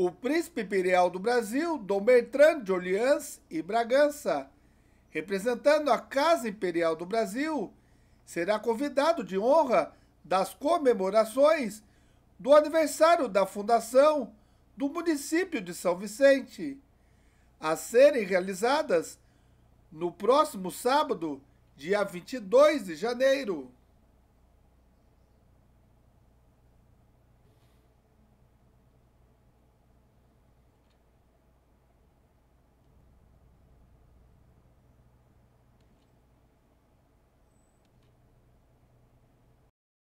o príncipe imperial do Brasil, Dom Bertrand de Orleans e Bragança. Representando a Casa Imperial do Brasil, será convidado de honra das comemorações do aniversário da fundação do município de São Vicente, a serem realizadas no próximo sábado, dia 22 de janeiro.